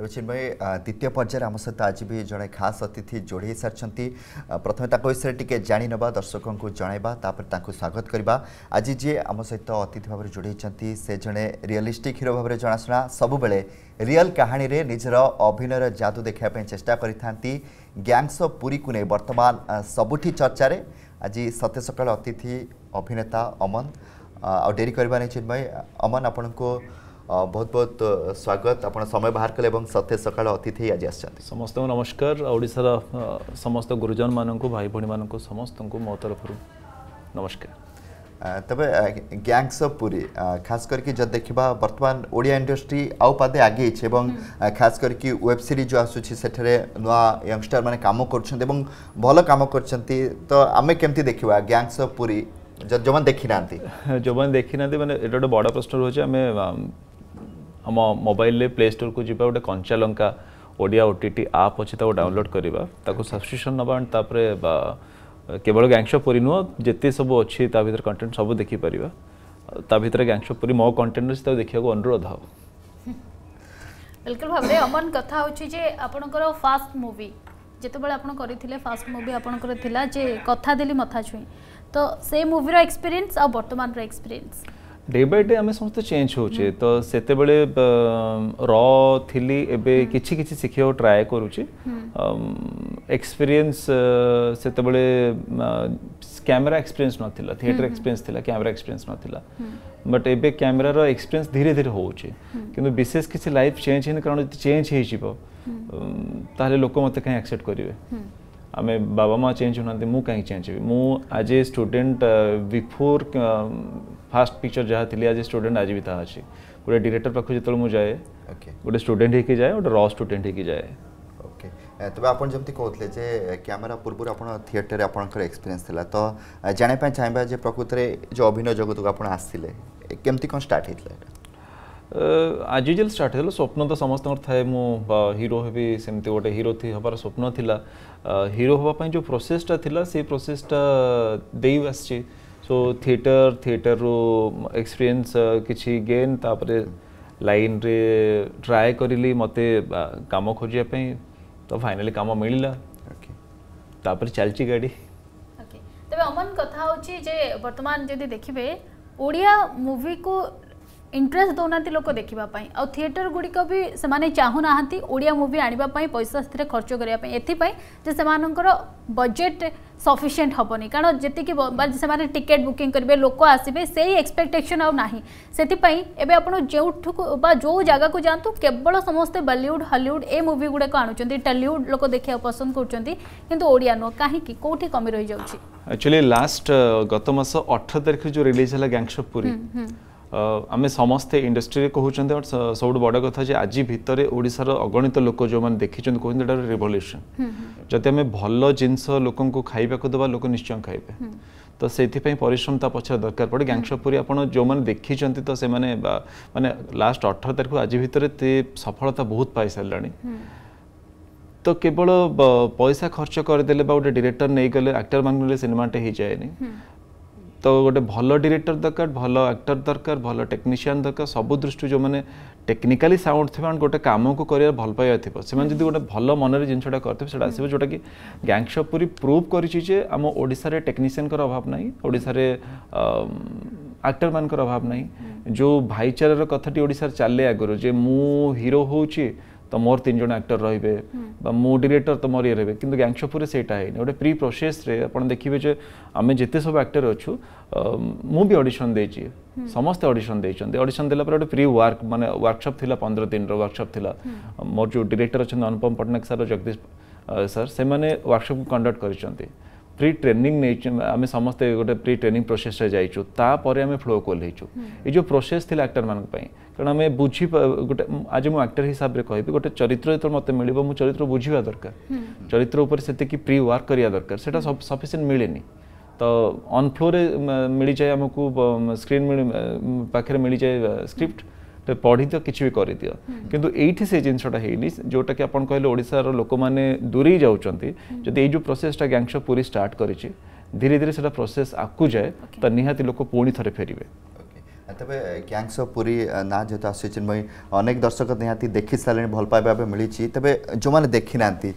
ତେବେ ଚିନ୍ମୟୀ ଦ୍ୱିତୀୟ ପର୍ଯ୍ୟାୟରେ ଆମ ସହିତ ଆଜି ବି ଜଣେ ଖାସ୍ ଅତିଥି ଯୋଡ଼ି ସାରିଛନ୍ତି ପ୍ରଥମେ ତାଙ୍କ ବିଷୟରେ ଟିକେ ଜାଣିନେବା ଦର୍ଶକଙ୍କୁ ଜଣାଇବା ତାପରେ ତାଙ୍କୁ ସ୍ୱାଗତ କରିବା ଆଜି ଯିଏ ଆମ ସହିତ ଅତିଥି ଭାବରେ ଯୋଡ଼ିଛନ୍ତି ସେ ଜଣେ ରିଅଲିଷ୍ଟିକ୍ ହିରୋ ଭାବରେ ଜଣାଶୁଣା ସବୁବେଳେ ରିଅଲ୍ କାହାଣୀରେ ନିଜର ଅଭିନୟର ଯାଦୁ ଦେଖାଇବା ପାଇଁ ଚେଷ୍ଟା କରିଥାନ୍ତି ଗ୍ୟାଙ୍ଗସ୍ ଅଫ୍ ପୁରୀକୁ ନେଇ ବର୍ତ୍ତମାନ ସବୁଠି ଚର୍ଚ୍ଚାରେ ଆଜି ସତେ ସକାଳ ଅତିଥି ଅଭିନେତା ଅମନ ଆଉ ଡେରି କରିବା ନାହିଁ ଚିନ୍ମୟୀ ଅମନ ଆପଣଙ୍କୁ बहुत बहुत स्वागत आप समय बाहर कले और सत्य सकाल अतिथि आज आसते समस्त नमस्कार ओडार समस्त गुरुजन मान भाई भाई मान समस्त को मो तरफ नमस्कार তবে গ্যাংস অফ পুরী খাস করি যদি দেখা বর্তমান ওড়িয়া ইন্ডস্ট্রি আউ পাদে আগেছে এবং খাস করি ওয়েব সিরিজ আসুচি সেঠারে নূয়া ইয়ংস্টার মানে কাম করছেন এবং ভালো কাম করছেন তো আমি কেমতি দেখিবা গ্যাংস অফ পুরী যে দেখি না যে দেখি না মানে এটা গোটে বড় প্রশ্ন রয়েছে আমি ଆମ ମୋବାଇଲରେ ପ୍ଲେ ଷ୍ଟୋରକୁ ଯିବା ଗୋଟେ କଞ୍ଚା ଲଙ୍କା ଓଡ଼ିଆ ଓ ଟି ଟି ଆପ୍ ଅଛି ତାକୁ ଡାଉନଲୋଡ଼୍ କରିବା ତାକୁ ସବସ୍କ୍ରିପସନ୍ ନେବା ଆଣ୍ଡ ତାପରେ କେବଳ ଗ୍ୟାଙ୍ଗସୋ ପୁରୀ ନୁହଁ ଯେତେ ସବୁ ଅଛି ତା ଭିତରେ କଣ୍ଟେଣ୍ଟ ସବୁ ଦେଖିପାରିବା ତା ଭିତରେ ଗ୍ୟାଙ୍ଗସପୁରୀ ମୋ କଣ୍ଟେଣ୍ଟ ଅଛି ତାକୁ ଦେଖିବାକୁ ଅନୁରୋଧ ହେବ ବିଲକୁଲ ଭାବରେ ଅମନ କଥା ହେଉଛି ଯେ ଆପଣଙ୍କର ଫାଷ୍ଟ ମୁଭି ଯେତେବେଳେ ଆପଣ କରିଥିଲେ ଫାଷ୍ଟ ମୁଭି ଆପଣଙ୍କର ଥିଲା ଯେ କଥା ଦେଲି ମଥା ଛୁଇଁ ତ ସେଇ ମୁଭିର ଏକ୍ସପିରିଏନ୍ସ ଆଉ ବର୍ତ୍ତମାନର ଏକ୍ସପିରିଏନ୍ସ डे बाय डे आम समस्त चेंज हो तो से री ए कि शिखे ट्राए कर एक्सपीरियंस से कैमेरा एक्सपीरियंस ना थिएटर एक्सपीरियंस थिला कैमेरा एक्सपीरियंस ना बट ए कैमेरा रो एक्सपीरियंस धीरे धीरे हो किंतु विशेष किसी लाइफ चेंज है कारण चेंज हो ताले लोक मत कहीं एक्सेप्ट करेंगे आम बाबा माँ चेज होना मुझे कहीं चेज हो आज ए स्टूडेन्ट विफोर ফার্স্ট পিকচর যা থিলি আজ স্টুডেন্ট আজ বি তাহা আছে গোটে ডিরেক্টর পাখ যেত মু যায় গোটে স্টুডেন্ট হইকি যায় গোটে র স্টুডেন্ট হইকি যায় ওকে তবে আপন যেমতি কହୁଥିଲେ যে ক্যামেরা পূর্বর আপন থিয়েটারে আপনকর এক্সপেরিয়েন্স লা তো জানে পাই চাইবা যে প্রকৃতরে যে অভিনয় জগতক আপন আসছিলে কেমতি কোন স্টার্ট হইতলা এটা आज युजुआल स्टार्ट होगा स्वप्न तो समस्त थाए मु हिरो हेबी सेमती गोटे हिरो हबार स्वप्न थिला हिरो हवा जो प्रोसेसटा थिला से प्रोसेसटा दे आसी सो थिएटर थिएटर रो एक्सपीरियंस किछि गेन तापर लाइन रे ट्राए करी मत कम खोजिया पई तो फाइनली काम मिलला ओके तापर चलची गाडी तबे अमन कथा होची जे वर्तमान जदि देखिबे ओडिया मूवी को इंटरेस्ट दौना लोक देखा आउ थिएटर गुड़िक भी से चाहू ना ओडिया मुवि आने पैसा खर्च करने बजेट सफिसीयंट हेनी कारण जी से टिकेट बुकिंग करेंगे लोक आसवे से ही एक्सपेक्टेसन आउ ना से जो जो जगह को जातु केवल समस्ते बलीउड हलिउड ए मुवी गुड़ाक आणुच्च लोक देखा पसंद करोड़िया नुह कहीं कौटी कमी रही जाऊँगी एक्चुअली लास्ट गत मस अठर तारीख जो रिलीज है गैंगस्टर ଆମେ ସମସ୍ତେ ଇଣ୍ଡଷ୍ଟ୍ରିରେ କହୁଛନ୍ତି ସବୁଠୁ ବଡ଼ କଥା ଯେ ଆଜି ଭିତରେ ଓଡ଼ିଶାର ଅଗଣିତ ଲୋକ ଯେଉଁମାନେ ଦେଖିଛନ୍ତି କହୁଛନ୍ତି ଏଇଟା ରିଭଲ୍ୟୁସନ୍ ଯଦି ଆମେ ଭଲ ଜିନିଷ ଲୋକଙ୍କୁ ଖାଇବାକୁ ଦେବା ଲୋକ ନିଶ୍ଚୟ ଖାଇବେ ତ ସେଇଥିପାଇଁ ପରିଶ୍ରମ ତା ପଛରେ ଦରକାର ପଡ଼େ ଗ୍ୟାଙ୍ଗସପୁରୀ ଆପଣ ଯେଉଁମାନେ ଦେଖିଛନ୍ତି ତ ସେମାନେ ମାନେ ଲାଷ୍ଟ ଅଠର ତାରିଖକୁ ଆଜି ଭିତରେ ସଫଳତା ବହୁତ ପାଇସାରିଲାଣି ତ କେବଳ ପଇସା ଖର୍ଚ୍ଚ କରିଦେଲେ ବା ଗୋଟେ ଡିରେକ୍ଟର ନେଇଗଲେ ଆକ୍ଟରମାନଙ୍କୁ ନେଲେ ସିନେମାଟେ ହେଇଯାଏନି ତ ଗୋଟେ ଭଲ ଡିରେକ୍ଟର ଦରକାର ଭଲ ଆକ୍ଟର ଦରକାର ଭଲ ଟେକ୍ନିସିଆନ୍ ଦରକାର ସବୁ ଦୃଷ୍ଟିରୁ ଯେଉଁମାନେ ଟେକ୍ନିକାଲି ସାଉଣ୍ଡ ଥିବା ଗୋଟେ କାମକୁ କରିବାର ଭଲ ପାଇବା ଥିବ ସେମାନେ ଯଦି ଗୋଟେ ଭଲ ମନରେ ଜିନିଷଟା କରିଥିବେ ସେଇଟା ଆସିବ ଯେଉଁଟାକି ଗ୍ୟାଙ୍ଗସପ୍ ପୁରୀ ପ୍ରୁଭ୍ କରିଛି ଯେ ଆମ ଓଡ଼ିଶାରେ ଟେକ୍ନିସିଆନଙ୍କର ଅଭାବ ନାହିଁ ଓଡ଼ିଶାରେ ଆକ୍ଟରମାନଙ୍କର ଅଭାବ ନାହିଁ ଯେଉଁ ଭାଇଚାରାର କଥାଟି ଓଡ଼ିଶାରେ ଚାଲେ ଆଗରୁ ଯେ ମୁଁ ହିରୋ ହେଉଛି ତ ମୋର ତିନି ଜଣ ଆକ୍ଟର ରହିବେ বা ମୋ ଡିରେକ୍ଟର ତ ମୋର ଇଏ ରହିବେ କିନ୍ତୁ ଗ୍ୟାଙ୍ଗସପୁରରେ ସେଇଟା ହେଇନି ଗୋଟେ ପ୍ରି ପ୍ରୋସେସ୍ରେ ଆପଣ ଦେଖିବେ ଯେ ଆମେ ଯେତେ ସବୁ ଆକ୍ଟର ଅଛୁ ମୁଁ ବି ଅଡ଼ିସନ୍ ଦେଇଛି ସମସ୍ତେ ଅଡ଼ିସନ୍ ଦେଇଛନ୍ତି ଅଡ଼ିସନ୍ ଦେଲା ପରେ ଗୋଟେ ପ୍ରି ୱାର୍କ ମାନେ ୱାର୍କସପ୍ ଥିଲା ପନ୍ଦର ଦିନର ୱାର୍କସପ୍ ଥିଲା ମୋର ଯେଉଁ ଡିରେକ୍ଟର ଅଛନ୍ତି ଅନୁପମ ପଟ୍ଟନାୟକ ସାର୍ ଜଗଦୀଶ ସାର୍ ସେମାନେ ୱାର୍କସପ୍ କଣ୍ଡକ୍ଟ କରିଛନ୍ତି प्रि ट्रेनिंग नहीं आम समस्ते गोटे प्रि ट्रेनिंग प्रोसेस जापर आम फ्लो कल हो जो प्रोसेस थी आक्टर मानी कारण आम बुझी गोटे आज मुझे आक्टर हिसाब से कह गए चरित्र जो मत मिल चरित्र बुझा दरकार चरित्र उपर से प्रि वर्क करवा दरकार सफिसीयंट मिले तो अन्फ्लो मिल जाए आमको स्क्रीन पाखे मिल जाए स्क्रिप्ट ତ ପଢ଼ିଦିଅ କିଛି ବି କରିଦିଅ କିନ୍ତୁ ଏଇଠି ସେ ଜିନିଷଟା ହେଇନି ଯେଉଁଟାକି ଆପଣ କହିଲେ ଓଡ଼ିଶାର ଲୋକମାନେ ଦୂରେଇ ଯାଉଛନ୍ତି ଯଦି ଏଇ ଯେଉଁ ପ୍ରୋସେସ୍ଟା ଗ୍ୟାଙ୍ଗଷ୍ଟର ପୁରୀ ଷ୍ଟାର୍ଟ କରିଛି ଧୀରେ ଧୀରେ ସେଟା ପ୍ରୋସେସ୍ ଆଗକୁ ଯାଏ ତ ନିହାତି ଲୋକ ପୁଣି ଥରେ ଫେରିବେ ତେବେ ଗ୍ୟାଙ୍ଗସ୍ ଅଫ୍ ପୁରୀ ନାଁ ଯେହେତୁ ଆସୁଛି ଚିନ୍ମୟୀ ଅନେକ ଦର୍ଶକ ନିହାତି ଦେଖିସାରିଲେଣି ଭଲ ପାଇବା ଏବେ ମିଳିଛି ତେବେ ଯେଉଁମାନେ ଦେଖିନାହାନ୍ତି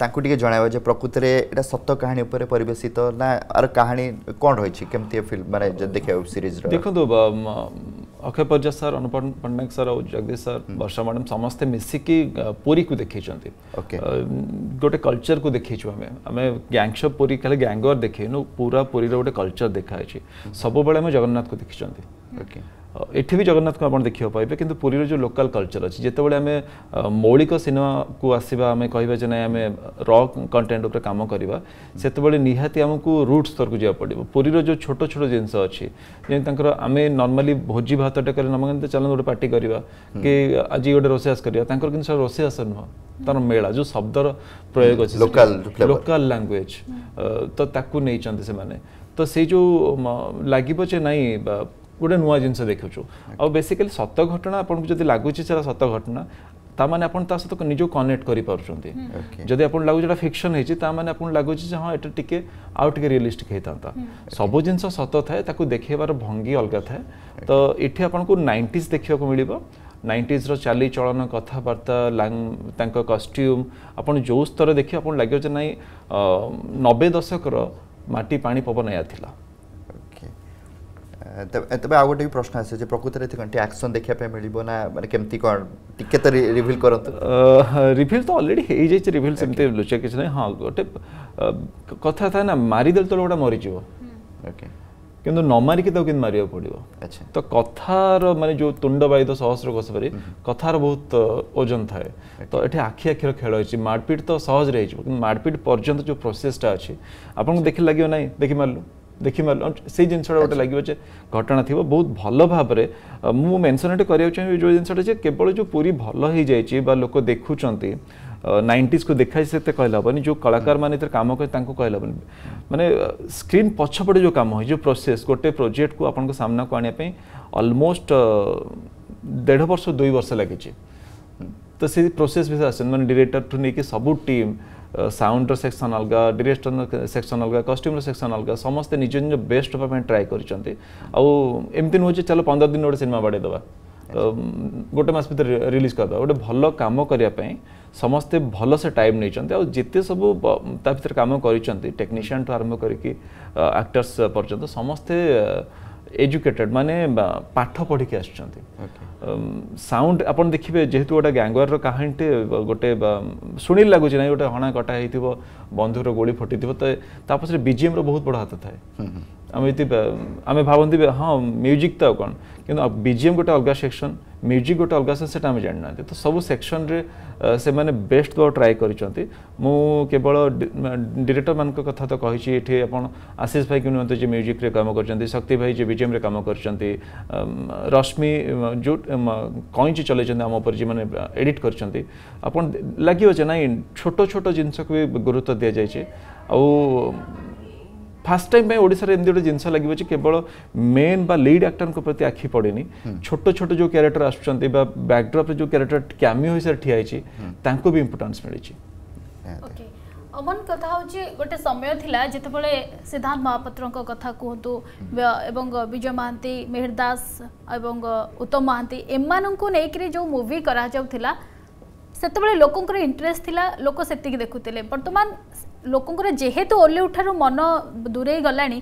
ତାଙ୍କୁ ଟିକେ ଜଣାଇବା ଯେ ପ୍ରକୃତରେ ଏଇଟା ସତ କାହାଣୀ ଉପରେ ପରିବେଶିତ ନା ଆର କାହାଣୀ କ'ଣ ରହିଛି କେମିତି ଫିଲ୍ମ ମାନେ ଦେଖିବାକୁ ସିରିଜର ଦେଖନ୍ତୁ अक्षय पर्जा सर अनुपम पट्टनायक सर और जगदीश सर हम्म। वर्षा मैडम समस्ते मिसिकी पुरी को देखे ओके गोटे कल्चर को देखे आम आम गैंगस पूरी खाली गैंगर देखे पूरा पूरी रोटे कल्चर देखा सब बड़े जगन्नाथ को देखी ଏଠି ବି ଜଗନ୍ନାଥଙ୍କୁ ଆପଣ ଦେଖିବାକୁ ପାଇବେ କିନ୍ତୁ ପୁରୀର ଯେଉଁ ଲୋକାଲ୍ କଲଚର ଅଛି ଯେତେବେଳେ ଆମେ ମୌଳିକ ସିନେମାକୁ ଆସିବା ଆମେ କହିବା ଯେ ନାଇଁ ଆମେ ର କଣ୍ଟେଣ୍ଟ ଉପରେ କାମ କରିବା ସେତେବେଳେ ନିହାତି ଆମକୁ ରୁଟ୍ ସ୍ତରକୁ ଯିବାକୁ ପଡ଼ିବ ପୁରୀର ଯେଉଁ ଛୋଟ ଛୋଟ ଜିନିଷ ଅଛି ଯେମିତି ତାଙ୍କର ଆମେ ନର୍ମାଲି ଭୋଜି ଭାତଟେ କଲେ ନମକାନ୍ତ ଚାଲନ୍ତୁ ଗୋଟେ ପାର୍ଟି କରିବା କି ଆଜି ଗୋଟେ ରୋଷେଇବାସ କରିବା ତାଙ୍କର କିନ୍ତୁ ସେଟା ରୋଷେଇବାସ ନୁହଁ ତାର ମେଳା ଯେଉଁ ଶବ୍ଦର ପ୍ରୟୋଗ ଅଛି ଲୋକାଲ୍ ଲାଙ୍ଗୁଏଜ୍ ତ ତାକୁ ନେଇଛନ୍ତି ସେମାନେ ତ ସେଇ ଯେଉଁ ଲାଗିବ ଯେ ନାଇଁ ଗୋଟେ ନୂଆ ଜିନିଷ ଦେଖୁଛୁ ଆଉ ବେସିକାଲି ସତ ଘଟଣା ଆପଣଙ୍କୁ ଯଦି ଲାଗୁଛି ସେଟା ସତ ଘଟଣା ତାମାନେ ଆପଣ ତା ସହିତ ନିଜକୁ କନେକ୍ଟ କରିପାରୁଛନ୍ତି ଯଦି ଆପଣ ଲାଗୁଛି ଏଇଟା ଫିକ୍ସନ୍ ହେଇଛି ତାମାନେ ଆପଣ ଲାଗୁଛି ଯେ ହଁ ଏଇଟା ଟିକେ ଆଉ ଟିକେ ରିଅଲିଷ୍ଟିକ୍ ହେଇଥାନ୍ତା ସବୁ ଜିନିଷ ସତ ଥାଏ ତାକୁ ଦେଖେଇବାର ଭଙ୍ଗୀ ଅଲଗା ଥାଏ ତ ଏଠି ଆପଣଙ୍କୁ ନାଇଣ୍ଟିଜ୍ ଦେଖିବାକୁ ମିଳିବ ନାଇଣ୍ଟିଜ୍ର ଚାଲିଚଳନ କଥାବାର୍ତ୍ତା ତାଙ୍କ କଷ୍ଟ୍ୟୁମ୍ ଆପଣ ଯେଉଁ ସ୍ତର ଦେଖିବେ ଆପଣ ଲାଗିବ ଯେ ନାଇଁ ନବେ ଦଶକର ମାଟି ପାଣି ପବନ ଏହା ଥିଲା ତେବେ ଆଉ ଗୋଟେ ବି ପ୍ରଶ୍ନ ଆସେ ଯେ ପ୍ରକୃତରେ ଏଥିପାଇଁ ଟିକେ ଆକ୍ସନ୍ ଦେଖିବା ପାଇଁ ମିଳିବ ନା ମାନେ କେମିତି କ'ଣ ଟିକେ ତ ରିଭିଲ୍ କରନ୍ତୁ ରିଭିଲ୍ ତ ଅଲରେଡ଼ି ହେଇଯାଇଛି ରିଭିଲ୍ ସେମିତି ଲୁଚା କିଛି ନାହିଁ ହଁ ଗୋଟେ କଥା ଥାଏ ନା ମାରିଦେଲେ ତଳେ ଗୋଟେ ମରିଯିବ ଓକେ କିନ୍ତୁ ନ ମାରିକି ତାକୁ କିନ୍ତୁ ମାରିବାକୁ ପଡ଼ିବ ଆଚ୍ଛା ତ କଥାର ମାନେ ଯେଉଁ ତୁଣ୍ଡ ବାଇଦ ସହସ୍ର ଘୋଷପାରି କଥାର ବହୁତ ଓଜନ ଥାଏ ତ ଏଠି ଆଖି ଆଖିର ଖେଳ ହେଇଛି ମାଡ଼ପିଟ୍ ତ ସହଜରେ ହେଇଯିବ କିନ୍ତୁ ମାଡ଼ପିଟ୍ ପର୍ଯ୍ୟନ୍ତ ଯେଉଁ ପ୍ରୋସେସ୍ଟା ଅଛି ଆପଣଙ୍କୁ ଦେଖି ଲାଗିବ ନାହିଁ ଦେଖି ମାରିଲୁ ଦେଖିପାରିଲୁ ସେଇ ଜିନିଷଟା ଗୋଟେ ଲାଗିବ ଯେ ଘଟଣା ଥିବ ବହୁତ ଭଲ ଭାବରେ ମୁଁ ମେନସନ୍ ଏଠି କରିବାକୁ ଚାହିଁବି ଯେଉଁ ଜିନିଷଟା ଯେ କେବଳ ଯେଉଁ ପୁରୀ ଭଲ ହେଇଯାଇଛି ବା ଲୋକ ଦେଖୁଛନ୍ତି ନାଇଣ୍ଟିଜ୍କୁ ଦେଖାଯାଏ ସେତେ କହିଲେ ହେବନି ଯେଉଁ କଳାକାରମାନେ ଏଥିରେ କାମ କରି ତାଙ୍କୁ କହିଲେ ହେବନି ମାନେ ସ୍କ୍ରିନ୍ ପଛପଟେ ଯେଉଁ କାମ ହେଇଛି ଯେଉଁ ପ୍ରୋସେସ୍ ଗୋଟେ ପ୍ରୋଜେକ୍ଟକୁ ଆପଣଙ୍କ ସାମ୍ନାକୁ ଆଣିବା ପାଇଁ ଅଲମୋଷ୍ଟ ଦେଢ଼ ବର୍ଷ ଦୁଇ ବର୍ଷ ଲାଗିଛି ତ ସେ ପ୍ରୋସେସ୍ ଭିତରେ ଆସନ୍ତି ମାନେ ଡିରେକ୍ଟରଠୁ ନେଇକି ସବୁ ଟିମ୍ साउंड सेक्सन अलगा डिरेक्टर सेक्सन अलगा कस्ट्युम्र सक्सन अलगा समस्तै निज निज बेस्ट हेप ट्राई गरिन्छ आउँदै नुहे चाहिँ पन्ध्र दिन गए सिमा तो गोटे मास भिलिज गर्दा गए भए कम समस्त समस्तै से टाइम नै आउँसबु त भित्र काम गरिन्छ टेक्निसियन ठु आरम्भ गरिकि आक्टर्स पर्यन्त समस्ते এডুকেটেড মানে পাঠ পড়ি আসছেন সাউন্ড আপনার দেখবে যেহেতু গোটা গ্যাঙ্গুয়ার কাহিনীটি গোটে শুণিলে লাগুছে না গোটে হণা কটা হয়েছিল বন্ধুর গোড়ি ফটি তা তাপরে বিজিএম বহুত বড় হাত থাকে আমি যদি আমি ভাবন্তি হ্যাঁ মিউজিক তো কম কিন্তু বিজিএম গোটে অলগা সেকশন মিউজিক গোটে অলগা সেকশন সেটা আমি জানি না তো সব সেকশনরে ସେମାନେ ବେଷ୍ଟ ବ ଟ୍ରାଏ କରିଛନ୍ତି ମୁଁ କେବଳ ଡିରେକ୍ଟରମାନଙ୍କ କଥା ତ କହିଛି ଏଠି ଆପଣ ଆଶିଷ ଭାଇକୁ ନିଅନ୍ତୁ ଯିଏ ମ୍ୟୁଜିକ୍ରେ କାମ କରିଛନ୍ତି ଶକ୍ତି ଭାଇ ଯିଏ ବିଜିଏମ୍ରେ କାମ କରିଛନ୍ତି ରଶ୍ମି ଯେଉଁ କଇଁଚି ଚଲେଇଛନ୍ତି ଆମ ଉପରେ ଯେଉଁମାନେ ଏଡ଼ିଟ୍ କରିଛନ୍ତି ଆପଣ ଲାଗିବ ଯେ ନାଇଁ ଛୋଟ ଛୋଟ ଜିନିଷକୁ ବି ଗୁରୁତ୍ୱ ଦିଆଯାଇଛି ଆଉ ফার্স্ট টাইম ପାଇଁ ଓଡ଼ିଶାରେ ଏମିତି ଗୋଟେ ଜିନିଷ ଲାଗିବ ଯେ କେବଳ ମେନ୍ ବା ଲିଡ୍ ଆକ୍ଟରଙ୍କ ପ୍ରତି ଆଖି ପଡ଼ିନି ଛୋଟ ଛୋଟ ଯେଉଁ କ୍ୟାରେକ୍ଟର ଆସୁଛନ୍ତି ବା ବ୍ୟାକଡ୍ରପ୍ରେ ଯେଉଁ କ୍ୟାରେକ୍ଟର କ୍ୟାମିଓ ହିସାବରେ ଠିଆ ହେଇଛି ତାଙ୍କୁ ବି ଇମ୍ପୋର୍ଟାନ୍ସ ମିଳିଛି ଅମନ କଥା ହେଉଛି ଗୋଟେ ସମୟ ଥିଲା ଯେତେବେଳେ ସିଦ୍ଧାନ୍ତ ମହାପାତ୍ରଙ୍କ କଥା କୁହନ୍ତୁ ଏବଂ ବିଜୟ ମହାନ୍ତି ମିହିର ଦାସ ଏବଂ ଉତ୍ତମ ମହାନ୍ତି ଏମାନଙ୍କୁ ନେଇକରି ଯେଉଁ ମୁଭି କରାଯାଉଥିଲା ସେତେବେଳେ ଲୋକଙ୍କର ଇଣ୍ଟରେଷ୍ଟ ଥିଲା ଲୋକ ସେତିକି ଦେଖୁଥିଲେ ବର୍ତ୍ତମାନ ଲୋକଙ୍କର ଯେହେତୁ ଓଲିଉଡ୍ ଠାରୁ ମନ ଦୂରେଇ ଗଲାଣି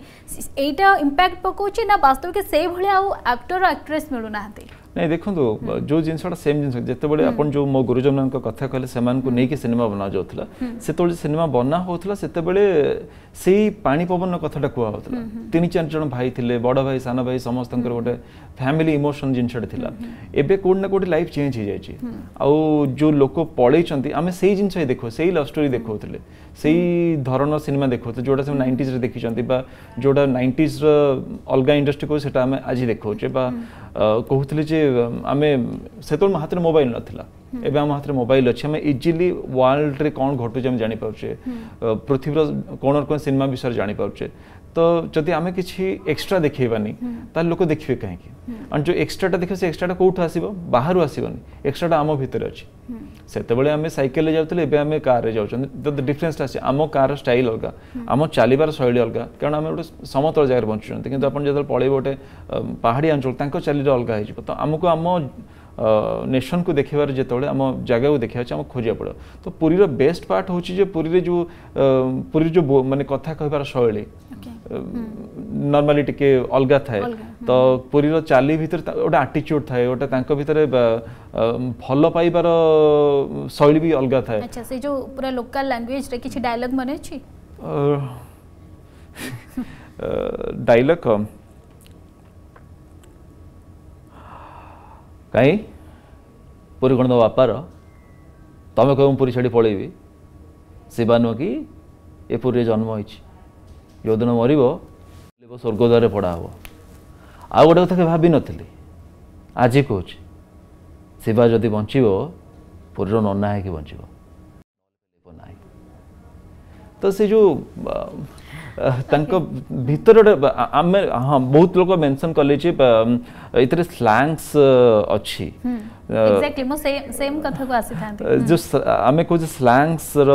ଏଇଟା ଇମ୍ପାକ୍ଟ ପକାଉଛି ନା ବାସ୍ତବିକ ସେଇଭଳି ଆଉ ଆକ୍ଟର ଆକ୍ଟ୍ରେସ୍ ମିଳୁନାହାନ୍ତି ନାଇଁ ଦେଖନ୍ତୁ ଯେଉଁ ଜିନିଷଟା ସେମ୍ ଜିନିଷ ଯେତେବେଳେ ଆପଣ ଯେଉଁ ମୋ ଗୁରୁଜନଙ୍କ କଥା କହିଲେ ସେମାନଙ୍କୁ ନେଇକି ସିନେମା ବନାଯାଉଥିଲା ସେତେବେଳେ ସିନେମା ବନା ହେଉଥିଲା ସେତେବେଳେ ସେଇ ପାଣି ପବନ କଥାଟା କୁହାହେଉଥିଲା ତିନି ଚାରି ଜଣ ଭାଇ ଥିଲେ ବଡ଼ ଭାଇ ସାନ ଭାଇ ସମସ୍ତଙ୍କର ଗୋଟେ ଫ୍ୟାମିଲି ଇମୋସନ୍ ଜିନିଷଟେ ଥିଲା ଏବେ କେଉଁଠି ନା କେଉଁଠି ଲାଇଫ୍ ଚେଞ୍ଜ ହେଇଯାଇଛି ଆଉ ଯେଉଁ ଲୋକ ପଳେଇଛନ୍ତି ଆମେ ସେଇ ଜିନିଷ ହିଁ ଦେଖୁ ସେଇ ଲଭ୍ ଷ୍ଟୋରି ଦେଖାଉଥିଲେ ସେଇ ଧରଣର ସିନେମା ଦେଖାଉଥିଲେ ଯେଉଁଟା ସେମାନେ ନାଇଣ୍ଟିଜ୍ରେ ଦେଖିଛନ୍ତି ବା ଯେଉଁଟା ନାଇଣ୍ଟିଜ୍ର ଅଲଗା ଇଣ୍ଡଷ୍ଟ୍ରି କହୁଛି ସେଟା ଆମେ ଆଜି ଦେଖାଉଛେ ବା କହୁଥିଲେ ଯେ ଆମେ ସେତେବେଳେ ମୋ ହାତରେ ମୋବାଇଲ ନଥିଲା ଏବେ ଆମ ହାତରେ ମୋବାଇଲ ଅଛି ଆମେ ଇଜିଲି ୱାର୍ଲଡରେ କ'ଣ ଘଟୁଛି ଆମେ ଜାଣିପାରୁଛେ ପୃଥିବୀର କୋଣ କୋଣ ସିନେମା ବିଷୟରେ ଜାଣିପାରୁଛେ ତ ଯଦି ଆମେ କିଛି ଏକ୍ସଟ୍ରା ଦେଖେଇବାନି ତାହେଲେ ଲୋକ ଦେଖିବେ କାହିଁକି ଆଣ୍ଡ ଯେଉଁ ଏକ୍ସଟ୍ରାଟା ଦେଖିବେ ସେ ଏକ୍ସଟ୍ରାଟା କେଉଁଠୁ ଆସିବ ବାହାରୁ ଆସିବନି ଏକ୍ସଟ୍ରାଟା ଆମ ଭିତରେ ଅଛି ସେତେବେଳେ ଆମେ ସାଇକେଲରେ ଯାଉଥିଲେ ଏବେ ଆମେ କାର୍ରେ ଯାଉଛନ୍ତି ଯଦି ଡିଫରେନ୍ସଟା ଅଛି ଆମ କାର୍ର ଷ୍ଟାଇଲ୍ ଅଲଗା ଆମ ଚାଲିବାର ଶୈଳୀ ଅଲଗା କାରଣ ଆମେ ଗୋଟେ ସମତଳ ଜାଗାରେ ବଞ୍ଚୁଛନ୍ତି କିନ୍ତୁ ଆପଣ ଯେତେବେଳେ ପଳେଇବେ ଗୋଟେ ପାହାଡ଼ିଆ ଅଞ୍ଚଳ ତାଙ୍କ ଚାଲିରେ ଅଲଗା ହେଇଯିବ ତ ଆମକୁ ଆମ ନେସନ୍ କୁ ଦେଖିବାର ଯେତେବେଳେ ଆମ ଜାଗାକୁ ଦେଖିବା ଅଛି ଆମକୁ ଖୋଜିବାକୁ ପଡ଼ିବ ତ ପୁରୀର ବେଷ୍ଟ ପାର୍ଟ ହେଉଛି ଯେ ପୁରୀରେ ଯେଉଁ ପୁରୀର ଯେଉଁ ମାନେ କଥା କହିବାର ଶୈଳୀ ନର୍ମାଲି ଟିକେ ଅଲଗା ଥାଏ ତ ପୁରୀର ଚାଲି ଭିତରେ ଗୋଟେ ଆଟିଚ୍ୟୁଡ୍ ଥାଏ ଗୋଟେ ତାଙ୍କ ଭିତରେ ଭଲ ପାଇବାର ଶୈଳୀ ବି ଅଲଗା ଥାଏ ଆଚ୍ଛା ସେ ଯେଉଁ ପୁରା ଲୋକାଲ ଲାଙ୍ଗୁଏଜରେ କିଛି ଡାଇଲଗ ମନେ ଅଛି ଡାଇଲଗ କାହିଁ ପୁରୀ କ'ଣ ତମ ବାପାର ତମେ କହିବ ମୁଁ ପୁରୀ ଛାଡ଼ି ପଳେଇବି ଶିବା ନୁହଁ କି ଏ ପୁରୀରେ ଜନ୍ମ ହୋଇଛି ଯେଉଁଦିନ ମରିବ ସ୍ୱର୍ଗଦ୍ୱାରରେ ପଢ଼ା ହେବ ଆଉ ଗୋଟେ କଥା ଭାବିନଥିଲି ଆଜି କହୁଛି ଶିବା ଯଦି ବଞ୍ଚିବ ପୁରୀର ନନା ହେଇକି ବଞ୍ଚିବ ନାହିଁ ତ ସେ ଯେଉଁ ତାଙ୍କ ଭିତରେ ଗୋଟେ ଆମେ ହଁ ବହୁତ ଲୋକ ମେନସନ୍ କଲେ ଯେ ଏଥିରେ ସ୍ଲାଙ୍ଗସ୍ ଅଛି ଯେଉଁ ଆମେ କହୁଛେ ସ୍ଲାଙ୍ଗସର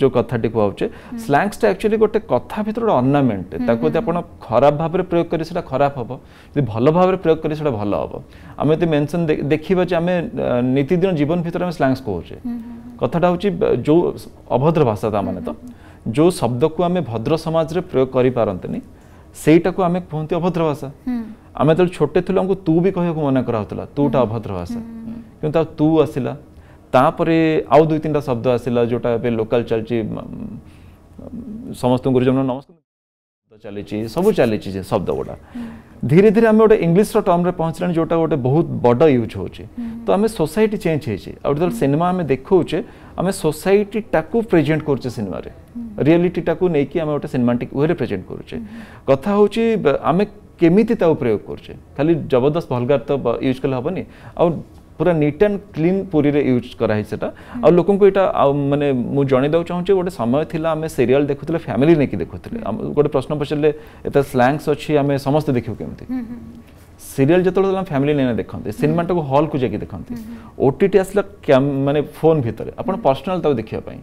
ଯେଉଁ କଥାଟି କୁହାହେଉଛେ ସ୍ଲାଙ୍ଗସ୍ଟା ଆକ୍ଚୁଆଲି ଗୋଟେ କଥା ଭିତରେ ଗୋଟେ ଅର୍ଣ୍ଣାମେଣ୍ଟ ତାକୁ ଯଦି ଆପଣ ଖରାପ ଭାବରେ ପ୍ରୟୋଗ କରିବେ ସେଇଟା ଖରାପ ହବ ଯଦି ଭଲ ଭାବରେ ପ୍ରୟୋଗ କରିବେ ସେଇଟା ଭଲ ହବ ଆମେ ଯଦି ମେନସନ୍ ଦେଖିବା ଯେ ଆମେ ନିତିଦିନ ଜୀବନ ଭିତରେ ଆମେ ସ୍ଲାଙ୍ଗସ୍ କହୁଛେ କଥାଟା ହେଉଛି ଯେଉଁ ଅଭଦ୍ର ଭାଷା ତା ମାନେ ତ जो शब्दको आम भद्र समाजले प्रयोग गरिपारे ସେଇଟାକୁ ଆମେ କୁହନ୍ତି ଅଭଦ୍ର ଭାଷା ଆମେ ଯେତେବେଳେ ଛୋଟ ଥିଲୁ ଆମକୁ ତୁ ବି କହିବାକୁ ମନା କରାହେଉଥିଲା ତୁଟା ଅଭଦ୍ର ଭାଷା କିନ୍ତୁ ଆଉ ତୁ ଆସିଲା ତାପରେ ଆଉ ଦୁଇ ତିନିଟା ଶବ୍ଦ ଆସିଲା ଯେଉଁଟା ଏବେ ଲୋକାଲ ଚାଲିଛି ସମସ୍ତଙ୍କୁ ଗୁରୁଜନ ନମସ୍କାର ଚାଲିଛି ସବୁ ଚାଲିଛି ସେ ଶବ୍ଦ ଗୁଡ଼ା ଧୀରେ ଧୀରେ ଆମେ ଗୋଟେ ଇଂଲିଶର ଟର୍ମରେ ପହଞ୍ଚିଲାଣି ଯେଉଁଟା ଗୋଟେ ବହୁତ ବଡ଼ ୟୁଜ୍ ହେଉଛି ତ ଆମେ ସୋସାଇଟି ଚେଞ୍ଜ ହେଇଛି ଆଉ ଯେତେବେଳେ ସିନେମା ଆମେ ଦେଖାଉଛେ ଆମେ ସୋସାଇଟିଟାକୁ ପ୍ରେଜେଣ୍ଟ କରୁଛେ ସିନେମାରେ ରିଆଲିଟିଟାକୁ ନେଇକି ଆମେ ଗୋଟେ ସିନେମାଟିକ୍ ୱେରେ ପ୍ରେଜେଣ୍ଟ କରୁଛେ କଥା ହେଉଛି ଆମେ କେମିତି ତାକୁ ପ୍ରୟୋଗ କରୁଛେ ଖାଲି ଜବରଦସ୍ତ ଭଲଗାର ତ ୟୁଜ୍ କଲେ ହେବନି ଆଉ ପୁରା ନିଟ୍ ଆଣ୍ଡ କ୍ଲିନ୍ ପୁରୀରେ ୟୁଜ୍ କରାହେଇ ସେଟା ଆଉ ଲୋକଙ୍କୁ ଏଇଟା ଆଉ ମାନେ ମୁଁ ଜଣେଇଦେବାକୁ ଚାହୁଁଛି ଗୋଟେ ସମୟ ଥିଲା ଆମେ ସିରିଏଲ୍ ଦେଖୁଥିଲେ ଫ୍ୟାମିଲି ନେଇକି ଦେଖୁଥିଲେ ଗୋଟେ ପ୍ରଶ୍ନ ପଚାରିଲେ ଏତେ ସ୍ଲାଙ୍ଗସ୍ ଅଛି ଆମେ ସମସ୍ତେ ଦେଖିବୁ କେମିତି ସିରିଏଲ୍ ଯେତେବେଳେ ଆମେ ଫ୍ୟାମିଲି ନେଇନା ଦେଖନ୍ତି ସିନେମାଟାକୁ ହଲ୍କୁ ଯାଇକି ଦେଖନ୍ତି ଓ ଟି ଟି ଆସିଲା ମାନେ ଫୋନ୍ ଭିତରେ ଆପଣ ପର୍ସନାଲ୍ ତାକୁ ଦେଖିବା ପାଇଁ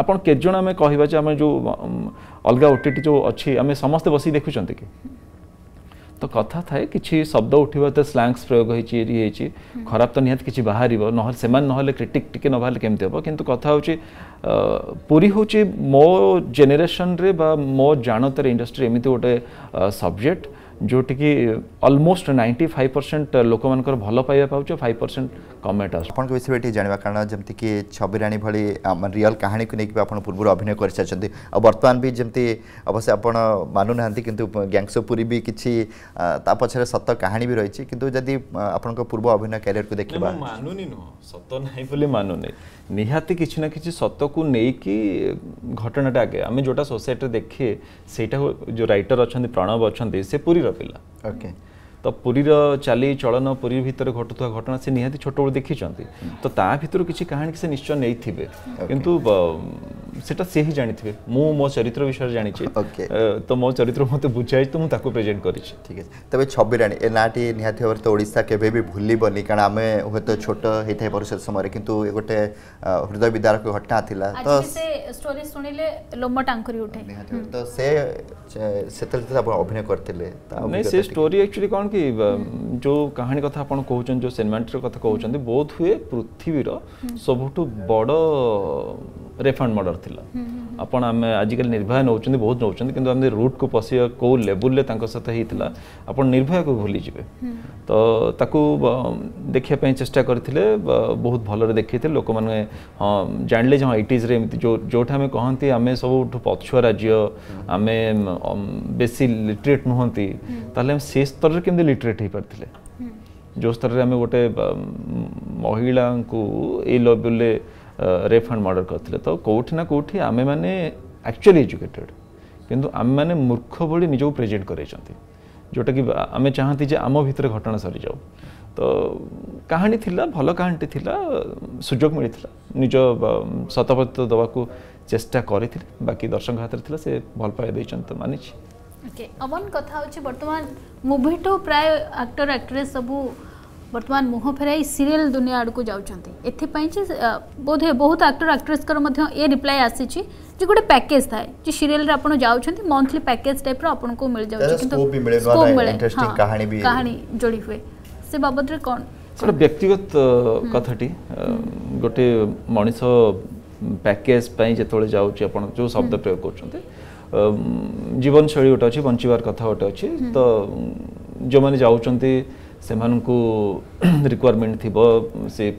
ଆପଣ କେତେ ଜଣ ଆମେ କହିବା ଯେ ଆମେ ଯେଉଁ ଅଲଗା ଓ ଟି ଟି ଯେଉଁ ଅଛି ଆମେ ସମସ୍ତେ ବସିକି ଦେଖୁଛନ୍ତି କି ତ କଥା ଥାଏ କିଛି ଶବ୍ଦ ଉଠିବା ତ ସ୍ଲାଙ୍ଗସ୍ ପ୍ରୟୋଗ ହେଇଛି ଇଏ ହେଇଛି ଖରାପ ତ ନିହାତି କିଛି ବାହାରିବ ନହେଲେ ସେମାନେ ନହେଲେ କ୍ରିଟିକ୍ ଟିକେ ନ ବାହାରିଲେ କେମିତି ହେବ କିନ୍ତୁ କଥା ହେଉଛି ପୁରୀ ହେଉଛି ମୋ ଜେନେରେସନରେ ବା ମୋ ଜାଣତରେ ଇଣ୍ଡଷ୍ଟ୍ରି ଏମିତି ଗୋଟେ ସବଜେକ୍ଟ ଯେଉଁଠିକି ଅଲମୋଷ୍ଟ ନାଇଣ୍ଟି ଫାଇଭ୍ ପରସେଣ୍ଟ ଲୋକମାନଙ୍କର ଭଲ ପାଇବା ପାଉଛୁ ଫାଇଭ୍ ପରସେଣ୍ଟ କମେଣ୍ଟ ଆସୁଛି ଆପଣଙ୍କ ବିଷୟରେ ଏଠି ଜାଣିବା କାରଣ ଯେମିତିକି ଛବିରାଣୀ ଭଳି ରିଅଲ୍ କାହାଣୀକୁ ନେଇକି ଆପଣ ପୂର୍ବରୁ ଅଭିନୟ କରିସାରିଛନ୍ତି ଆଉ ବର୍ତ୍ତମାନ ବି ଯେମିତି ଅବଶ୍ୟ ଆପଣ ମାନୁନାହାନ୍ତି କିନ୍ତୁ ଗ୍ୟାଙ୍ଗସୋ ପୁରୀ ବି କିଛି ତା ପଛରେ ସତ କାହାଣୀ ବି ରହିଛି କିନ୍ତୁ ଯଦି ଆପଣଙ୍କ ପୂର୍ବ ଅଭିନୟ କ୍ୟାରିୟରକୁ ଦେଖିବା ମାନୁନି ନୁହଁ ସତ ନାହିଁ ବୋଲି ମାନୁନି ନିହାତି କିଛି ନା କିଛି ସତକୁ ନେଇକି ଘଟଣାଟା ଆଗେ ଆମେ ଯେଉଁଟା ସୋସାଇଟିରେ ଦେଖେ ସେଇଟା ଯେଉଁ ରାଇଟର ଅଛନ୍ତି ପ୍ରଣବ ଅଛନ୍ତି ସେ ପୁରୀର ପୁରୀର ପିଲା ଓକେ ତ ପୁରୀର ଚାଲିଚଳନ ପୁରୀ ଭିତରେ ଘଟୁଥିବା ଘଟଣା ସେ ନିହାତି ଛୋଟବେଳୁ ଦେଖିଛନ୍ତି ତ ତା ଭିତରୁ କିଛି କାହାଣୀ ସେ ନିଶ୍ଚୟ ନେଇଥିବେ କିନ୍ତୁ সেটা সেই জানি থিবে মো মো চরিত্র বিশ্ব জানিছি তো মো চরিত্র মোতে বুঝাই তো মু তাকু প্রেজেন্ট করিছি ঠিক আছে তebe ছব রে এ নাটি নিহতি তরে ওড়িশা কেবেবি ভুলি বনি কারণ আমি ওহে তো ছোট হিতাই পরষদ সময় কিন্তু এ গটে হৃদয় বিদারক ঘটনা থিলা আচ্ছা তে স্টোরি শুনিলে লমটা আঁকৰি উঠে তো সে শীতল তা অভিনয় করতিলে নে সে স্টোরি একচুয়ালি কোন কি যে কাহিনী কথা आपण কোউচেন যে সিনেম্যাটিক কথা কোউচন্তি বহুত হুয়ে পৃথিভির সবটু বড় রিফান্ড মার্ডার आपड़ आम आजिकल निर्भया नौ बहुत नौ कि रूट को पश कौ लेवल सहित होता आप निर्भया को भूली जी तो देखापी चेषा करते बहुत भलि देखे लोक मैंने हाँ जाणले हाँ इटिज रे जो कहते आम सब पछुआ राज्य आम बेस लिटरेट नुहतीस से स्तर के लिटरेट हो पारे जो स्तर में आम गोटे महिला को ये लेवल रेफंड मर्डर करते तो कौटिना कौटी आम मैंने एक्चुअली एजुकेटेड किंतु आम मैंने मूर्ख भाई निजी प्रेजेन्ट कर जोटा कि आम चाहती आम भितर घटना सरी जाऊ तो कहानी थी भल कहानी थी सुजोग मिलता निज शतप्रत देवा चेष्टा करी बाकी दर्शक हाथ से भल पाए मानी ओके अमन कथा हूँ बर्तमान मुवी टू प्राय आक्टर आक्ट्रेस सबू ବର୍ତ୍ତମାନ ମୁହଁ ଫେରାଇ ସିରିଏଲ୍ ଦୁନିଆ ଆଡ଼କୁ ଯାଉଛନ୍ତି ଏଥିପାଇଁ ଯେ ବୋଧହୁଏ ବହୁତ ଆକ୍ଟର ଆକ୍ଟ୍ରେସ୍ଙ୍କର ମଧ୍ୟ ଏ ରିପ୍ଲାଏ ଆସିଛି ଯେ ଗୋଟେ ପ୍ୟାକେଜ୍ ଥାଏ ଯେ ସିରିଏଲ୍ରେ ଆପଣ ଯାଉଛନ୍ତି ମନ୍ଥଲି ପ୍ୟାକେଜ୍ ଟାଇପ୍ର ଆପଣଙ୍କୁ ମିଳିଯାଉଛି କିନ୍ତୁ ସ୍କୋପ୍ ମିଳେ କାହାଣୀ ଯୋଡ଼ି ହୁଏ ସେ ବାବଦରେ କ'ଣ ସେଇଟା ବ୍ୟକ୍ତିଗତ କଥାଟି ଗୋଟେ ମଣିଷ ପ୍ୟାକେଜ୍ ପାଇଁ ଯେତେବେଳେ ଯାଉଛି ଆପଣ ଯେଉଁ ଶବ୍ଦ ପ୍ରୟୋଗ କରୁଛନ୍ତି ଜୀବନଶୈଳୀ ଗୋଟେ ଅଛି ବଞ୍ଚିବାର କଥା ଗୋଟେ ଅଛି ତ ଯେଉଁମାନେ ଯାଉଛନ୍ତି से रिक्वयरमेंट थी से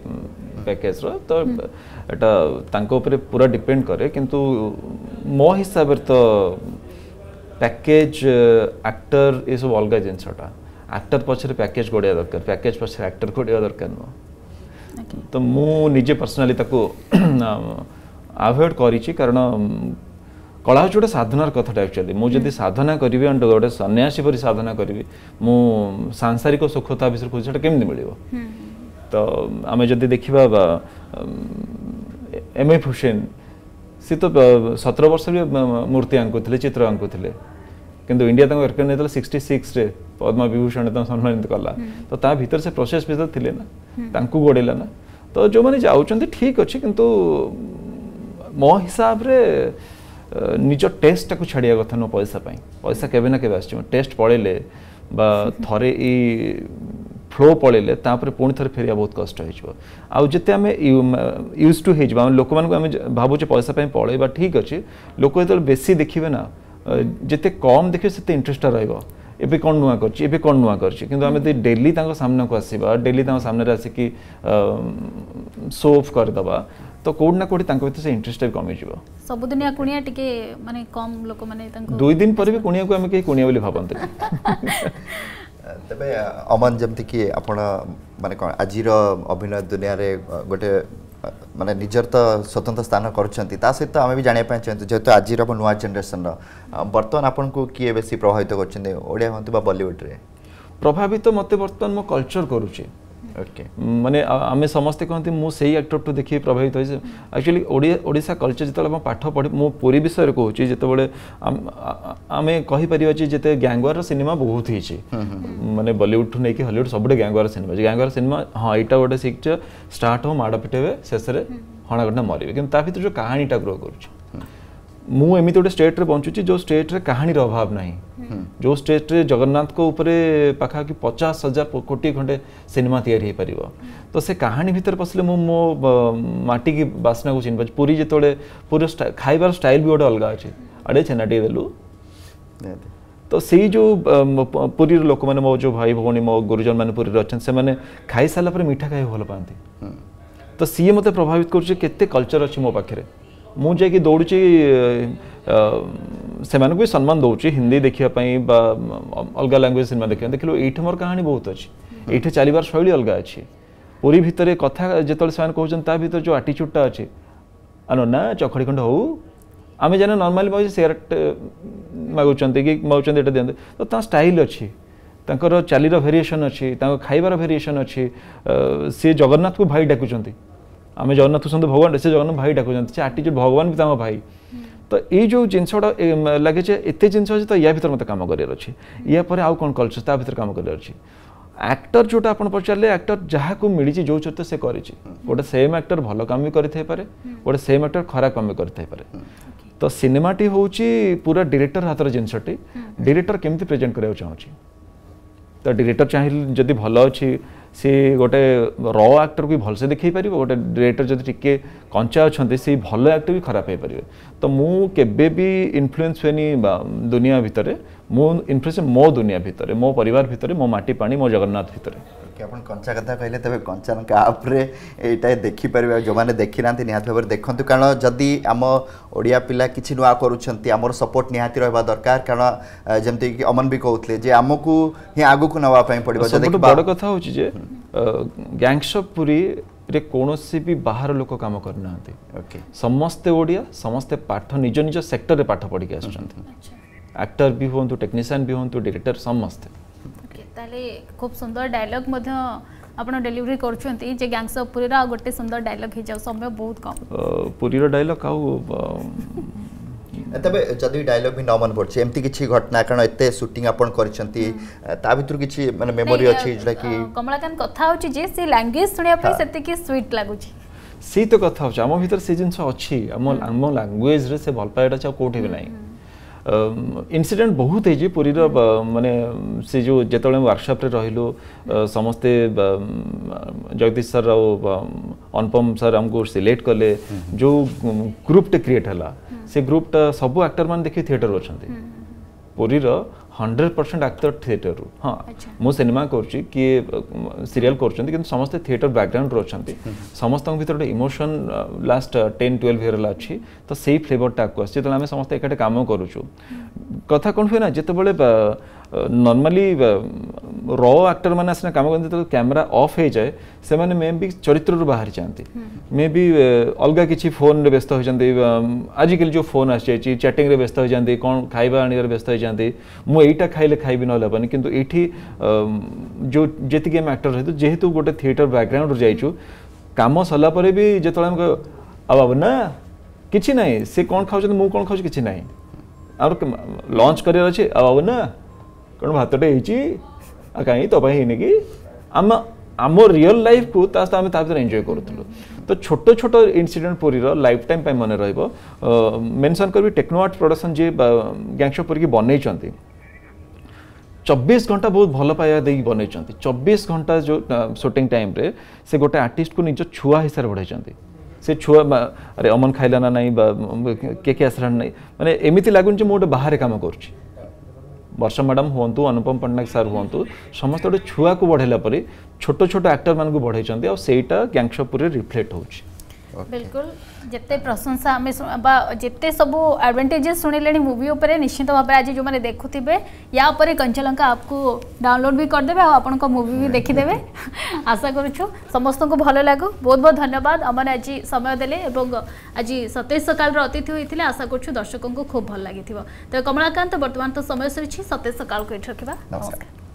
पैकेज तो ये हम्म। पूरा डिपेड कै किंतु मो हिसाब तो पैकेज आक्टर ये सब अलग जिनसटा आक्टर पचर पैकेज गोड़ा दरकार पैकेज पचर आक्टर गोड़ा दरकार नुह तो मुझे पर्सनाली अभोड कर କଳା ହେଉଛି ଗୋଟେ ସାଧନାର କଥାଟା ଆକ୍ଚୁଆଲି ମୁଁ ଯଦି ସାଧନା କରିବି ଆଣ୍ଡ ଗୋଟେ ସନ୍ନ୍ୟାସୀ ପରି ସାଧନା କରିବି ମୁଁ ସାଂସାରିକ ସୁଖ ତା ଭିତରେ ଖୋଜୁଛି ସେଟା କେମିତି ମିଳିବ ତ ଆମେ ଯଦି ଦେଖିବା ଏମ୍ ଏଫ୍ ହୁସେନ୍ ସେ ତ ସତର ବର୍ଷରେ ମୂର୍ତ୍ତି ଆଙ୍କୁଥିଲେ ଚିତ୍ର ଆଙ୍କୁଥିଲେ କିନ୍ତୁ ଇଣ୍ଡିଆ ତାଙ୍କୁ ରେକର୍ଡ ନେଇଥିଲା ସିକ୍ସଟି ସିକ୍ସରେ ପଦ୍ମ ବିଭୂଷଣ ତାଙ୍କୁ ସମ୍ମାନିତ କଲା ତ ତା ଭିତରେ ସେ ପ୍ରୋସେସ୍ ଭିତରେ ଥିଲେ ନା ତାଙ୍କୁ ଗୋଡ଼େଇଲା ନା ତ ଯେଉଁମାନେ ଯାଉଛନ୍ତି ଠିକ୍ ଅଛି କିନ୍ତୁ ମୋ ହିସାବରେ ନିଜ ଟେଷ୍ଟଟାକୁ ଛାଡ଼ିବା କଥା ନୁହଁ ପଇସା ପାଇଁ ପଇସା କେବେ ନା କେବେ ଆସିଛି ଟେଷ୍ଟ ପଳେଇଲେ ବା ଥରେ ଏଇ ଫ୍ଲୋ ପଳେଇଲେ ତାପରେ ପୁଣି ଥରେ ଫେରିବା ବହୁତ କଷ୍ଟ ହେଇଯିବ ଆଉ ଯେତେ ଆମେ ୟୁଜ୍ ଟୁ ହେଇଯିବା ଆମେ ଲୋକମାନଙ୍କୁ ଆମେ ଭାବୁଛେ ପଇସା ପାଇଁ ପଳେଇବା ଠିକ୍ ଅଛି ଲୋକ ଯେତେବେଳେ ବେଶୀ ଦେଖିବେ ନା ଯେତେ କମ୍ ଦେଖିବେ ସେତେ ଇଣ୍ଟରେଷ୍ଟଟା ରହିବ ଏବେ କ'ଣ ନୂଆ କରିଛି ଏବେ କ'ଣ ନୂଆ କରିଛି କିନ୍ତୁ ଆମେ ଯଦି ଡେଲି ତାଙ୍କ ସାମ୍ନାକୁ ଆସିବା ଡେଲି ତାଙ୍କ ସାମ୍ନାରେ ଆସିକି ସୋ ଅଫ୍ କରିଦେବା ତ କୋଉଠି ନା କୋଉଠି ତାଙ୍କ ଭିତରେ ସେ ଇଣ୍ଟରେଷ୍ଟଟା କମିଯିବ ସବୁଦିନିଆ କୁଣିଆ ଟିକେ ମାନେ କମ୍ ଲୋକମାନେ ତାଙ୍କୁ ଦୁଇ ଦିନ ପରେ ବି କୁଣିଆକୁ ଆମେ କେହି କୁଣିଆ ବୋଲି ଭାବନ୍ତି ତେବେ ଅମନ ଯେମିତିକି ଆପଣ ମାନେ କ'ଣ ଆଜିର ଅଭିନୟ ଦୁନିଆରେ ଗୋଟେ ମାନେ ନିଜର ତ ସ୍ୱତନ୍ତ୍ର ସ୍ଥାନ କରୁଛନ୍ତି ତା ସହିତ ଆମେ ବି ଜାଣିବା ପାଇଁ ଚାହୁଁଛୁ ଯେହେତୁ ଆଜିର ନୂଆ ଜେନେରେସନର ବର୍ତ୍ତମାନ ଆପଣଙ୍କୁ କିଏ ବେଶୀ ପ୍ରଭାବିତ କରୁଛନ୍ତି ଓଡ଼ିଆ ହୁଅନ୍ତୁ ବା ବଲିଉଡ଼ରେ ପ୍ରଭାବିତ ମୋତେ ବର୍ତ୍ତମାନ ମୋ କଲଚର କରୁଛି ओके माने आम समस्ते कहते मुझे आक्टर ठू देखिए प्रभावित हो एक्चुअली ओडा कलचर जो पाठ पढ़ मु पूरी विषय कहूँ जितेबाला आम कहीपर जिते ग्यांगवार सिनेमा बहुत होती मानते बलीउड ठू नहीं हलीउड सबुटे ग्यांगवार सिनेमा ग्यांगवार सिनेमा हाँ यहाँ गोटे शिख स्टार्ट हो माड़ पिटे शेष হণাগণা মরবে কিন্তু তা ভিতরে যে কাহিনীটা গ্রো করছে মু এমিতি গোটে স্টেট্রে বঞ্চুছি যে স্টেট্রে কাহিনীর অভাব নাই जो स्टेट रे जगन्नाथ को ऊपर पाखापाखि पचास हजार कोटी खंडे सिनेमा तैयारी हो पार तो से कहानी भितर पसले मो मो माटी की बासना को चिन्ह पाच पूरी जिते पूरी खाइबार स्टाइल भी गोटे अलग अच्छे आड़े छेनाटे देलु तो से जो पूरी लोक मैंने मो जो भाई भाई मो गुरुजन मैंने पूरी अच्छा से मैंने खाई सारा पर मीठा खाई भल पाती तो सी मत प्रभावित करते कल्चर अच्छे मो पाखे ମୁଁ ଯାଇକି ଦୌଡ଼ୁଛି ସେମାନଙ୍କୁ ବି ସମ୍ମାନ ଦେଉଛି ହିନ୍ଦୀ ଦେଖିବା ପାଇଁ ବା ଅଲଗା ଲାଙ୍ଗୁଏଜ୍ ସିନେମା ଦେଖିବା ଦେଖିଲୁ ଏଇଠି ମୋର କାହାଣୀ ବହୁତ ଅଛି ଏଇଠି ଚାଲିବାର ଶୈଳୀ ଅଲଗା ଅଛି ପୁରୀ ଭିତରେ କଥା ଯେତେବେଳେ ସେମାନେ କହୁଛନ୍ତି ତା ଭିତରେ ଯେଉଁ ଆଟିଚ୍ୟୁଡ଼ଟା ଅଛି ଆନ ନା ଚଖଡ଼ି ଖଣ୍ଡ ହଉ ଆମେ ଜାଣେ ନର୍ମାଲି ମାଗୁଛେ ସେୟାରଟ ମାଗୁଛନ୍ତି କି ମାଗୁଛନ୍ତି ଏଇଟା ଦିଅନ୍ତି ତ ତା ଷ୍ଟାଇଲ୍ ଅଛି ତାଙ୍କର ଚାଲିର ଭେରିଏସନ୍ ଅଛି ତାଙ୍କ ଖାଇବାର ଭେରିଏସନ୍ ଅଛି ସିଏ ଜଗନ୍ନାଥକୁ ଭାଇ ଡାକୁଛନ୍ତି आम जगन्नाथ चुनाव भगवान से जगन्नाथ भाई डाक से भगवान भी तम भाई तो ये जो जिनस लगे एत जिन तो या भितर मत कम कर अच्छे कौन कल्चर ता कम कर एक्टर जोटा आप पचारे एक्टर जहाँ को मिली जो चरित्र से कर गोटे सेम आक्टर भल कम भी करें गोटे सेम आक्टर खराब कम भी करें तो सिनेमाटी हूँ पूरा डिरेक्टर हाथ जिनसटी डिरेक्टर केमी प्रेजेट कराया चाहिए तो डिरेक्टर चाहिए जदि भल अच्छी সে গোটে র আক্টর কি ভালসে দেখাই পারিব গোটে ডিরেক্টর যদি টিকে কঞ্চা অনেক সেই ভাল আক্টর বি খারাপ হয়ে পারিবে তো মু কেবে বি ইনফ্লুয়েন্স হুয়েনি দুনিয়া ভিতরে মু ইনফ্লুয়েন্স মো দুনিয়া ভিতরে মো পরিবার ভিতরে মো মাটি পানি মো জগন্নাথ ভিতরে ଓକେ ଆପଣ କଞ୍ଚା କଥା କହିଲେ ତେବେ କଞ୍ଚାଲଙ୍କା ଆପ୍ରେ ଏଇଟା ଦେଖିପାରିବେ ଯେଉଁମାନେ ଦେଖିନାହାନ୍ତି ନିହାତି ଭାବରେ ଦେଖନ୍ତୁ କାରଣ ଯଦି ଆମ ଓଡ଼ିଆ ପିଲା କିଛି ନୂଆ କରୁଛନ୍ତି ଆମର ସପୋର୍ଟ ନିହାତି ରହିବା ଦରକାର କାରଣ ଯେମିତିକି ଅମନ ବି କହୁଥିଲେ ଯେ ଆମକୁ ହିଁ ଆଗକୁ ନେବା ପାଇଁ ପଡ଼ିବ ବଡ଼ କଥା ହେଉଛି ଯେ ଗ୍ୟାଙ୍ଗସପ୍ ପୁରୀରେ କୌଣସି ବି ବାହାର ଲୋକ କାମ କରିନାହାନ୍ତି ଓକେ ସମସ୍ତେ ଓଡ଼ିଆ ସମସ୍ତେ ପାଠ ନିଜ ନିଜ ସେକ୍ଟରରେ ପାଠ ପଢ଼ିକି ଆସୁଛନ୍ତି ଆକ୍ଟର ବି ହୁଅନ୍ତୁ ଟେକ୍ନିସିଆନ୍ ବି ହୁଅନ୍ତୁ ଡିରେକ୍ଟର ସମସ୍ତେ তাহলে ତାହେଲେ ଖୁବ୍ ସୁନ୍ଦର ଡାଇଲଗ୍ ମଧ୍ୟ ଆପଣ ଡେଲିଭରି କରୁଛନ୍ତି ଯେ পুরীর আর গোটে সুন্দর ডায়লগ হয়ে যাও সময় ବହୁତ কম পুরীর ডায়লগ আউ তবে যদি ডায়লগ ভি ন মনে পড়ছে এমতি কিছু ঘটনা কারণ এতে শুটিং আপন করেছেন তা ভিতর কিছু মানে মেমোরি আছে যেটা কি কমলাকান কথা হচ্ছে যে সে ল্যাঙ্গুয়েজ শুনিয়া পাই কি সুইট লাগুছি সেই তো কথা হচ্ছে আমার ভিতর সেই জিনিস আছে আমার আমার ল্যাঙ্গুয়েজ রে সে ভাল পাইটা আছে কোটি নাই इनसीडेंट बहुत है पूरी मानने से जो हम्म। जो वर्कसप्रे रू समस्ते जगदीश सर अनुपम सर आमको सिलेक्ट कले जो ग्रुपटे क्रिएट है से ग्रुपटा सबू आक्टर मैंने देखिए थिएटर अच्छा पूरीर हंड्रेड परसेंट आक्टर थिएटर रु हाँ मुझे सिनेमा करुच्ची किए सीरियल करुँच कि समस्त थिएटर बैकग्राउंड रु अच्छा समस्त भितर गोटे emotion last ten twelve year अच्छी तो से फ्लेवर टाक आम समस्त एकाठे कम करुचु कथा कौन हुए ना जिते बड़े नर्माली र आक्टर मैंने आसने कम करते कैमेरा अफ हो जाए से मे भी चरित्र बाहरी जाती मे भी अलग किसी फोन में व्यस्त हो जाती आजिकल जो फोन आ चैटिंग व्यस्त हो जाती कौन खाइबा व्यस्त हो जाती मुझा खाइले खाइबी ना हमें कि जो जी आम आक्टर रहते जेहेतु गोटे थिएटर बैकग्राउंड जाइ कम सरपुर भी जो आम कहू ना कि ना से कौन खाऊ मुझे कौन खाऊ कि ना आ लंच कर କାରଣ ଭାତଟେ ହେଇଛି ଆଉ କାହିଁ ତୋ ପାଇଁ ହେଇନି କି ଆମ ଆମ ରିଅଲ୍ ଲାଇଫ୍କୁ ତା ସହିତ ଆମେ ତା ଭିତରେ ଏନ୍ଜୟ କରୁଥିଲୁ ତ ଛୋଟ ଛୋଟ ଇନ୍ସିଡେଣ୍ଟ ପୁରୀର ଲାଇଫ୍ ଟାଇମ୍ ପାଇଁ ମନେ ରହିବ ମେନ୍ସନ୍ କରିବି ଟେକ୍ନୋ ଆର୍ଟ ପ୍ରଡ଼କ୍ସନ୍ ଯିଏ ଗ୍ୟାଙ୍ଗଷ୍ଟର ପୁରୀକି ବନେଇଛନ୍ତି ଚବିଶ ଘଣ୍ଟା ବହୁତ ଭଲ ପାଇବା ଦେଇକି ବନେଇଛନ୍ତି ଚବିଶ ଘଣ୍ଟା ଯେଉଁ ସୁଟିଂ ଟାଇମ୍ରେ ସେ ଗୋଟେ ଆର୍ଟିଷ୍ଟକୁ ନିଜ ଛୁଆ ହିସାବରେ ବଢ଼େଇଛନ୍ତି ସେ ଛୁଆ ଆରେ ଅମନ ଖାଇଲା ନା ନାହିଁ ବା କିଏ କିଏ ଆସିଲା ନା ନାହିଁ ମାନେ ଏମିତି ଲାଗୁନି ଯେ ମୁଁ ଗୋଟେ ବାହାରେ କାମ କରୁଛି ବର୍ଷା ମ୍ୟାଡ଼ାମ୍ ହୁଅନ୍ତୁ ଅନୁପମ ପଟ୍ଟନାୟକ ସାର୍ ହୁଅନ୍ତୁ ସମସ୍ତେ ଗୋଟେ ଛୁଆକୁ ବଢ଼େଇଲା ପରେ ଛୋଟ ଛୋଟ ଆକ୍ଟରମାନଙ୍କୁ ବଢ଼େଇଛନ୍ତି ଆଉ ସେଇଟା ଗ୍ୟାଙ୍ଗସପୁରରେ ରିଫ୍ଲେକ୍ଟ ହେଉଛି बिल्कुल जिते प्रशंसा आम जिते सब आडभांटेजेस शुणिले मुवी उपर निश्चित भाव आज जो मैंने देखुए या कंचलंका आपको डाउनलोड भी करदे आपण मुवी भी देखीदे आशा करुचु समस्त को भल लगू बहुत बहुत धन्यवाद अमर आज समय दे आज सतेज सकाल अतिथि होते आशा कर दर्शकों को खूब भल लगी तेज तो कमलाकांत बर्तमान तो समय सर सतेज सकाल को ये रखा नमस्कार